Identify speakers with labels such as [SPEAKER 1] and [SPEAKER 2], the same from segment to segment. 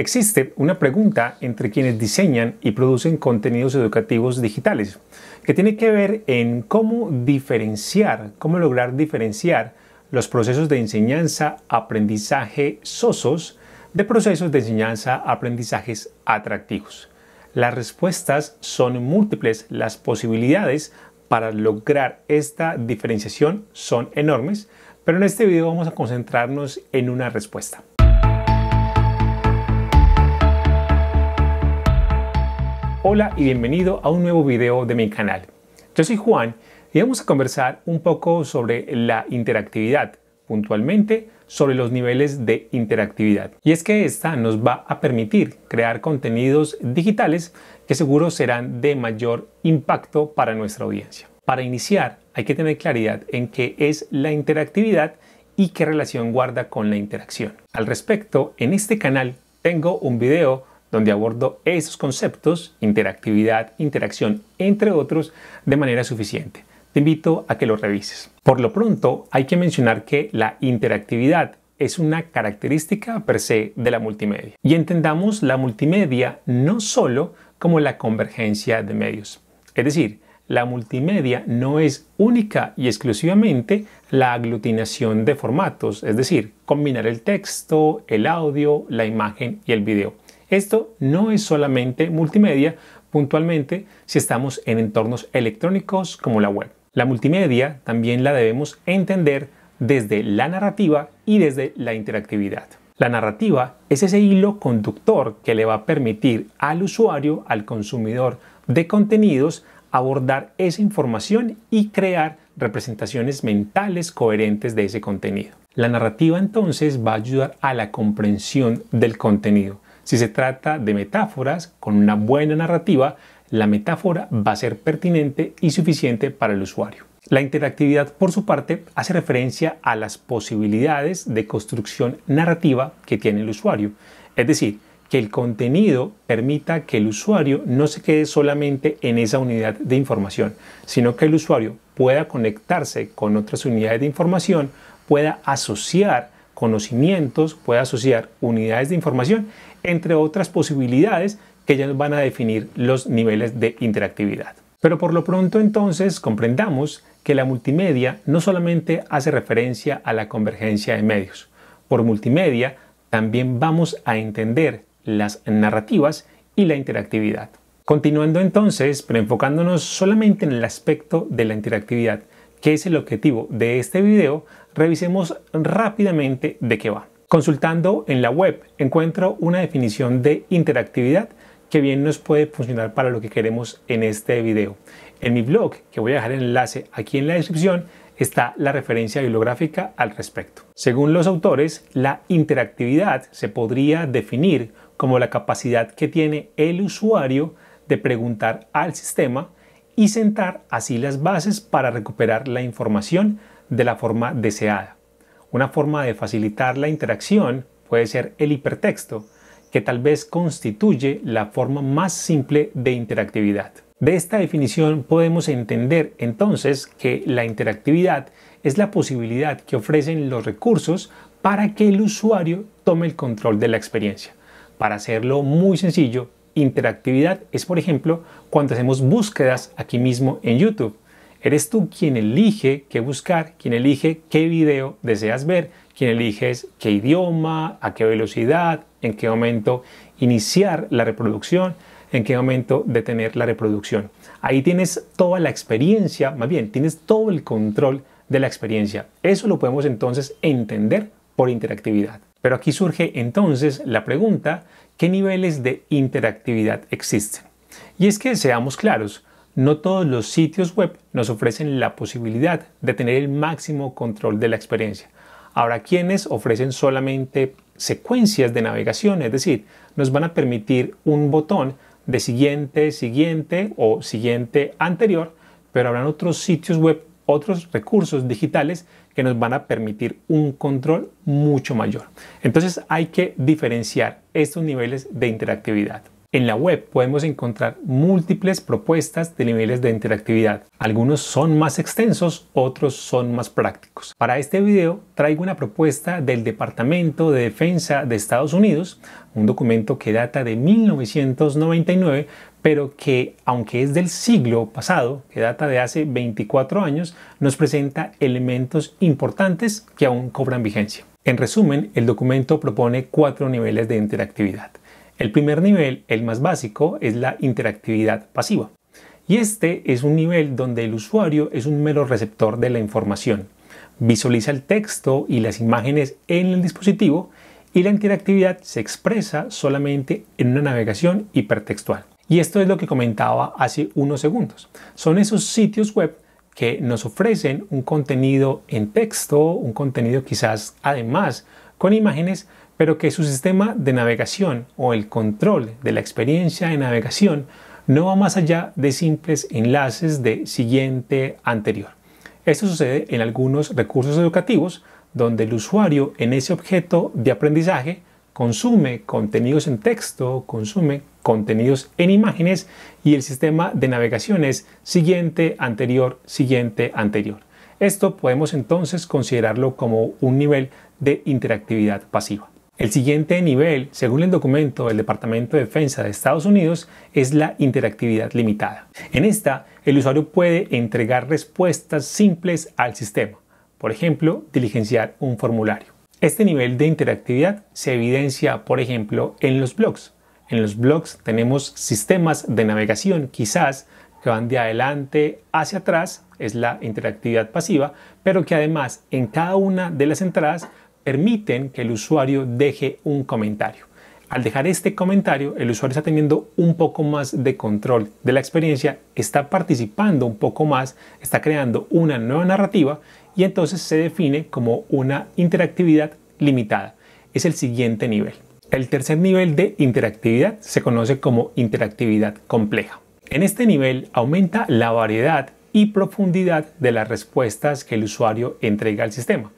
[SPEAKER 1] Existe una pregunta entre quienes diseñan y producen contenidos educativos digitales que tiene que ver en cómo diferenciar, cómo lograr diferenciar los procesos de enseñanza-aprendizaje sosos de procesos de enseñanza-aprendizajes atractivos. Las respuestas son múltiples, las posibilidades para lograr esta diferenciación son enormes, pero en este video vamos a concentrarnos en una respuesta. Hola y bienvenido a un nuevo video de mi canal. Yo soy Juan y vamos a conversar un poco sobre la interactividad, puntualmente sobre los niveles de interactividad. Y es que esta nos va a permitir crear contenidos digitales que seguro serán de mayor impacto para nuestra audiencia. Para iniciar hay que tener claridad en qué es la interactividad y qué relación guarda con la interacción. Al respecto, en este canal tengo un video donde abordo esos conceptos, interactividad, interacción, entre otros, de manera suficiente. Te invito a que lo revises. Por lo pronto, hay que mencionar que la interactividad es una característica per se de la multimedia. Y entendamos la multimedia no solo como la convergencia de medios. Es decir, la multimedia no es única y exclusivamente la aglutinación de formatos, es decir, combinar el texto, el audio, la imagen y el video. Esto no es solamente multimedia, puntualmente si estamos en entornos electrónicos como la web. La multimedia también la debemos entender desde la narrativa y desde la interactividad. La narrativa es ese hilo conductor que le va a permitir al usuario, al consumidor de contenidos, abordar esa información y crear representaciones mentales coherentes de ese contenido. La narrativa entonces va a ayudar a la comprensión del contenido. Si se trata de metáforas, con una buena narrativa, la metáfora va a ser pertinente y suficiente para el usuario. La interactividad, por su parte, hace referencia a las posibilidades de construcción narrativa que tiene el usuario. Es decir, que el contenido permita que el usuario no se quede solamente en esa unidad de información, sino que el usuario pueda conectarse con otras unidades de información, pueda asociar conocimientos, pueda asociar unidades de información entre otras posibilidades que ya nos van a definir los niveles de interactividad. Pero por lo pronto entonces comprendamos que la multimedia no solamente hace referencia a la convergencia de medios. Por multimedia también vamos a entender las narrativas y la interactividad. Continuando entonces, pero enfocándonos solamente en el aspecto de la interactividad, que es el objetivo de este video, revisemos rápidamente de qué va. Consultando en la web encuentro una definición de interactividad que bien nos puede funcionar para lo que queremos en este video. En mi blog, que voy a dejar el enlace aquí en la descripción, está la referencia bibliográfica al respecto. Según los autores, la interactividad se podría definir como la capacidad que tiene el usuario de preguntar al sistema y sentar así las bases para recuperar la información de la forma deseada. Una forma de facilitar la interacción puede ser el hipertexto, que tal vez constituye la forma más simple de interactividad. De esta definición podemos entender entonces que la interactividad es la posibilidad que ofrecen los recursos para que el usuario tome el control de la experiencia. Para hacerlo muy sencillo, interactividad es por ejemplo cuando hacemos búsquedas aquí mismo en YouTube Eres tú quien elige qué buscar, quien elige qué video deseas ver, quien eliges qué idioma, a qué velocidad, en qué momento iniciar la reproducción, en qué momento detener la reproducción. Ahí tienes toda la experiencia, más bien, tienes todo el control de la experiencia. Eso lo podemos entonces entender por interactividad. Pero aquí surge entonces la pregunta, ¿qué niveles de interactividad existen? Y es que seamos claros, no todos los sitios web nos ofrecen la posibilidad de tener el máximo control de la experiencia. Ahora, quienes ofrecen solamente secuencias de navegación, es decir, nos van a permitir un botón de siguiente, siguiente o siguiente anterior, pero habrán otros sitios web, otros recursos digitales que nos van a permitir un control mucho mayor. Entonces hay que diferenciar estos niveles de interactividad. En la web podemos encontrar múltiples propuestas de niveles de interactividad. Algunos son más extensos, otros son más prácticos. Para este video traigo una propuesta del Departamento de Defensa de Estados Unidos, un documento que data de 1999, pero que, aunque es del siglo pasado, que data de hace 24 años, nos presenta elementos importantes que aún cobran vigencia. En resumen, el documento propone cuatro niveles de interactividad. El primer nivel, el más básico, es la interactividad pasiva. Y este es un nivel donde el usuario es un mero receptor de la información. Visualiza el texto y las imágenes en el dispositivo y la interactividad se expresa solamente en una navegación hipertextual. Y esto es lo que comentaba hace unos segundos. Son esos sitios web que nos ofrecen un contenido en texto, un contenido quizás además con imágenes, pero que su sistema de navegación o el control de la experiencia de navegación no va más allá de simples enlaces de siguiente anterior. Esto sucede en algunos recursos educativos donde el usuario en ese objeto de aprendizaje consume contenidos en texto, consume contenidos en imágenes y el sistema de navegación es siguiente, anterior, siguiente, anterior. Esto podemos entonces considerarlo como un nivel de interactividad pasiva. El siguiente nivel, según el documento del Departamento de Defensa de Estados Unidos, es la interactividad limitada. En esta, el usuario puede entregar respuestas simples al sistema, por ejemplo, diligenciar un formulario. Este nivel de interactividad se evidencia, por ejemplo, en los blogs. En los blogs tenemos sistemas de navegación, quizás que van de adelante hacia atrás, es la interactividad pasiva, pero que además en cada una de las entradas permiten que el usuario deje un comentario. Al dejar este comentario, el usuario está teniendo un poco más de control de la experiencia, está participando un poco más, está creando una nueva narrativa y entonces se define como una interactividad limitada. Es el siguiente nivel. El tercer nivel de interactividad se conoce como interactividad compleja. En este nivel aumenta la variedad y profundidad de las respuestas que el usuario entrega al sistema.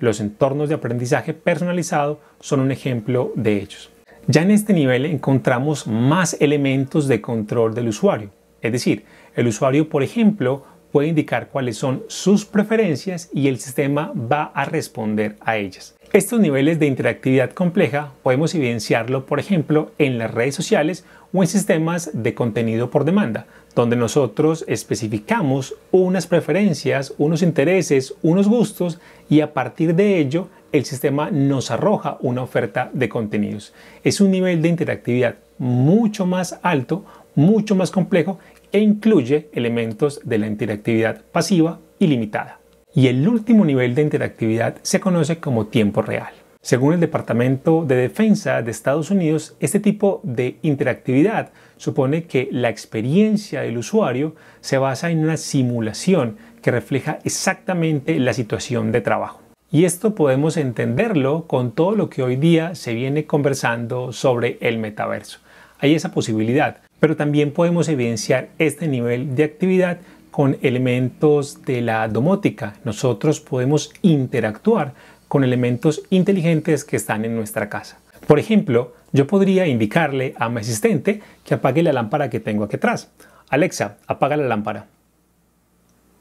[SPEAKER 1] Los entornos de aprendizaje personalizado son un ejemplo de ellos. Ya en este nivel encontramos más elementos de control del usuario. Es decir, el usuario, por ejemplo, puede indicar cuáles son sus preferencias y el sistema va a responder a ellas. Estos niveles de interactividad compleja podemos evidenciarlo, por ejemplo, en las redes sociales o en sistemas de contenido por demanda, donde nosotros especificamos unas preferencias, unos intereses, unos gustos y a partir de ello el sistema nos arroja una oferta de contenidos. Es un nivel de interactividad mucho más alto, mucho más complejo e incluye elementos de la interactividad pasiva y limitada y el último nivel de interactividad se conoce como tiempo real. Según el Departamento de Defensa de Estados Unidos, este tipo de interactividad supone que la experiencia del usuario se basa en una simulación que refleja exactamente la situación de trabajo. Y esto podemos entenderlo con todo lo que hoy día se viene conversando sobre el metaverso. Hay esa posibilidad, pero también podemos evidenciar este nivel de actividad con elementos de la domótica. Nosotros podemos interactuar con elementos inteligentes que están en nuestra casa. Por ejemplo, yo podría indicarle a mi asistente que apague la lámpara que tengo aquí atrás. Alexa, apaga la lámpara.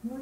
[SPEAKER 1] Muy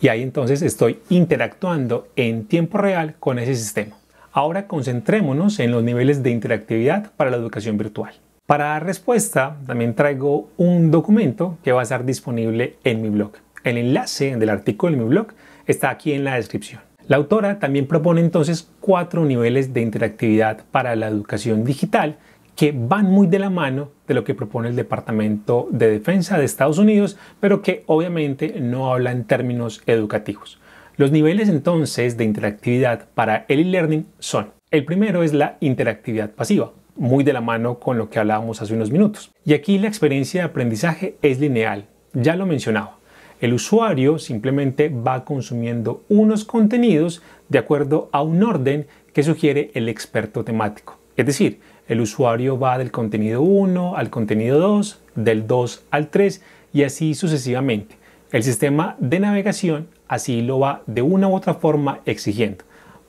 [SPEAKER 1] Y ahí entonces estoy interactuando en tiempo real con ese sistema. Ahora concentrémonos en los niveles de interactividad para la educación virtual. Para dar respuesta, también traigo un documento que va a estar disponible en mi blog. El enlace del artículo en mi blog está aquí en la descripción. La autora también propone entonces cuatro niveles de interactividad para la educación digital que van muy de la mano de lo que propone el Departamento de Defensa de Estados Unidos, pero que obviamente no habla en términos educativos. Los niveles entonces de interactividad para el e-learning son, el primero es la interactividad pasiva, muy de la mano con lo que hablábamos hace unos minutos. Y aquí la experiencia de aprendizaje es lineal, ya lo mencionaba. El usuario simplemente va consumiendo unos contenidos de acuerdo a un orden que sugiere el experto temático. Es decir, el usuario va del contenido 1 al contenido 2, del 2 al 3 y así sucesivamente. El sistema de navegación así lo va de una u otra forma exigiendo.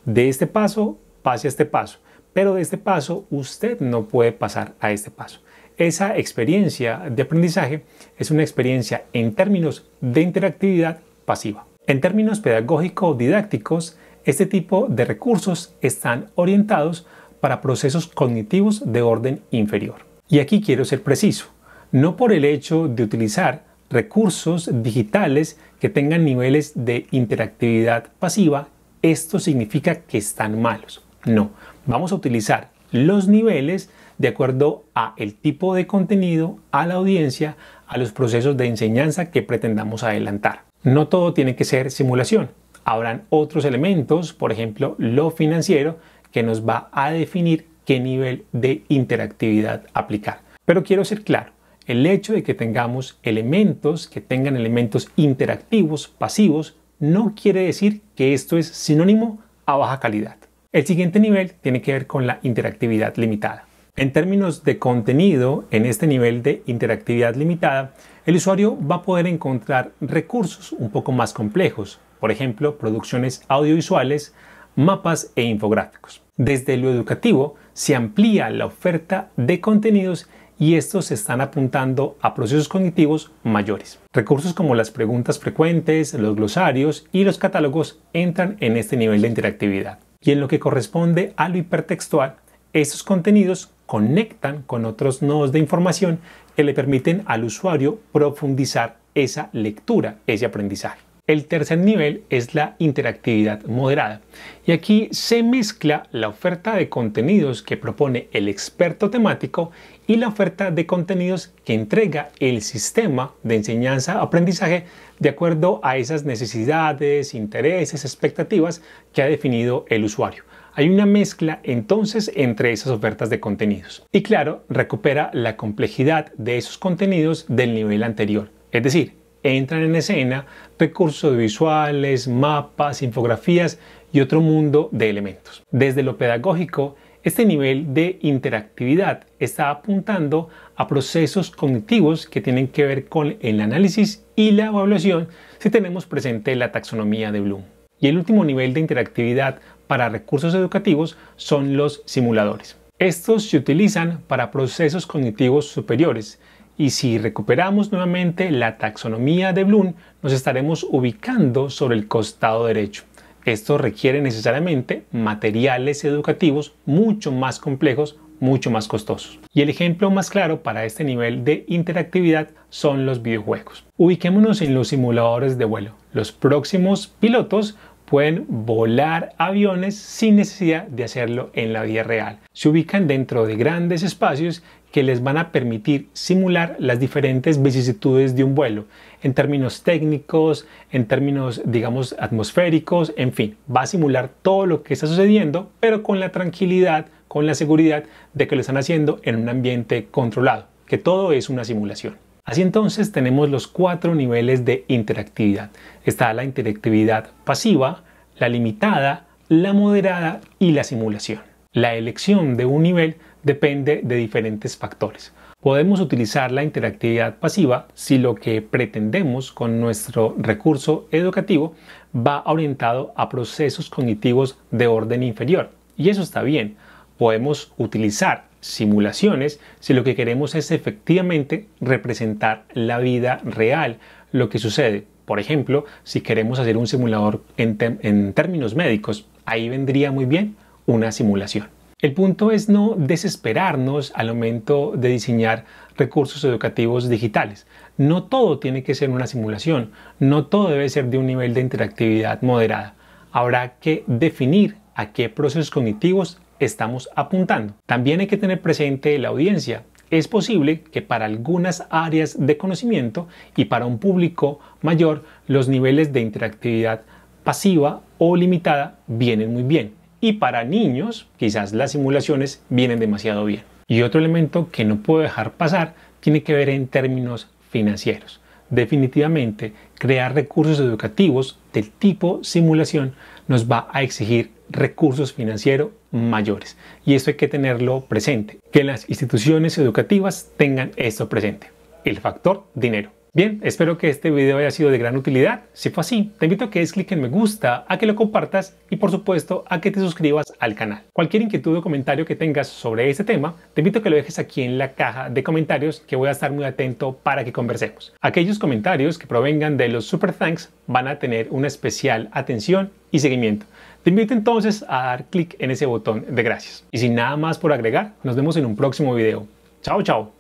[SPEAKER 1] De este paso, pase a este paso pero de este paso usted no puede pasar a este paso. Esa experiencia de aprendizaje es una experiencia en términos de interactividad pasiva. En términos pedagógico-didácticos, este tipo de recursos están orientados para procesos cognitivos de orden inferior. Y aquí quiero ser preciso, no por el hecho de utilizar recursos digitales que tengan niveles de interactividad pasiva, esto significa que están malos. No, Vamos a utilizar los niveles de acuerdo a el tipo de contenido, a la audiencia, a los procesos de enseñanza que pretendamos adelantar. No todo tiene que ser simulación. Habrán otros elementos, por ejemplo, lo financiero, que nos va a definir qué nivel de interactividad aplicar. Pero quiero ser claro, el hecho de que tengamos elementos, que tengan elementos interactivos, pasivos, no quiere decir que esto es sinónimo a baja calidad. El siguiente nivel tiene que ver con la interactividad limitada. En términos de contenido, en este nivel de interactividad limitada, el usuario va a poder encontrar recursos un poco más complejos, por ejemplo, producciones audiovisuales, mapas e infográficos. Desde lo educativo, se amplía la oferta de contenidos y estos se están apuntando a procesos cognitivos mayores. Recursos como las preguntas frecuentes, los glosarios y los catálogos entran en este nivel de interactividad y en lo que corresponde a lo hipertextual, estos contenidos conectan con otros nodos de información que le permiten al usuario profundizar esa lectura, ese aprendizaje. El tercer nivel es la interactividad moderada y aquí se mezcla la oferta de contenidos que propone el experto temático y la oferta de contenidos que entrega el sistema de enseñanza-aprendizaje de acuerdo a esas necesidades, intereses, expectativas que ha definido el usuario. Hay una mezcla entonces entre esas ofertas de contenidos. Y claro, recupera la complejidad de esos contenidos del nivel anterior. Es decir, entran en escena recursos visuales, mapas, infografías y otro mundo de elementos. Desde lo pedagógico, este nivel de interactividad está apuntando a procesos cognitivos que tienen que ver con el análisis y la evaluación si tenemos presente la taxonomía de Bloom. Y el último nivel de interactividad para recursos educativos son los simuladores. Estos se utilizan para procesos cognitivos superiores, y si recuperamos nuevamente la taxonomía de Bloom, nos estaremos ubicando sobre el costado derecho. Esto requiere necesariamente materiales educativos mucho más complejos, mucho más costosos. Y el ejemplo más claro para este nivel de interactividad son los videojuegos. Ubiquémonos en los simuladores de vuelo. Los próximos pilotos pueden volar aviones sin necesidad de hacerlo en la vida real. Se ubican dentro de grandes espacios que les van a permitir simular las diferentes vicisitudes de un vuelo, en términos técnicos, en términos, digamos, atmosféricos, en fin, va a simular todo lo que está sucediendo, pero con la tranquilidad, con la seguridad de que lo están haciendo en un ambiente controlado, que todo es una simulación. Así entonces tenemos los cuatro niveles de interactividad. Está la interactividad pasiva, la limitada, la moderada y la simulación. La elección de un nivel depende de diferentes factores. Podemos utilizar la interactividad pasiva si lo que pretendemos con nuestro recurso educativo va orientado a procesos cognitivos de orden inferior. Y eso está bien. Podemos utilizar simulaciones si lo que queremos es efectivamente representar la vida real, lo que sucede. Por ejemplo, si queremos hacer un simulador en, términos médicos, ahí vendría muy bien una simulación. El punto es no desesperarnos al momento de diseñar recursos educativos digitales. No todo tiene que ser una simulación, no todo debe ser de un nivel de interactividad moderada. Habrá que definir a qué procesos cognitivos estamos apuntando. También hay que tener presente la audiencia. Es posible que para algunas áreas de conocimiento y para un público mayor los niveles de interactividad pasiva o limitada vienen muy bien. Y para niños quizás las simulaciones vienen demasiado bien. Y otro elemento que no puedo dejar pasar tiene que ver en términos financieros. Definitivamente, crear recursos educativos del tipo simulación nos va a exigir recursos financieros mayores. Y eso hay que tenerlo presente, que las instituciones educativas tengan esto presente, el factor dinero. Bien, espero que este video haya sido de gran utilidad. Si fue así, te invito a que des clic en me gusta, a que lo compartas y por supuesto a que te suscribas al canal. Cualquier inquietud o comentario que tengas sobre este tema, te invito a que lo dejes aquí en la caja de comentarios que voy a estar muy atento para que conversemos. Aquellos comentarios que provengan de los Super Thanks van a tener una especial atención y seguimiento. Te invito entonces a dar clic en ese botón de gracias. Y sin nada más por agregar, nos vemos en un próximo video. Chao, chao.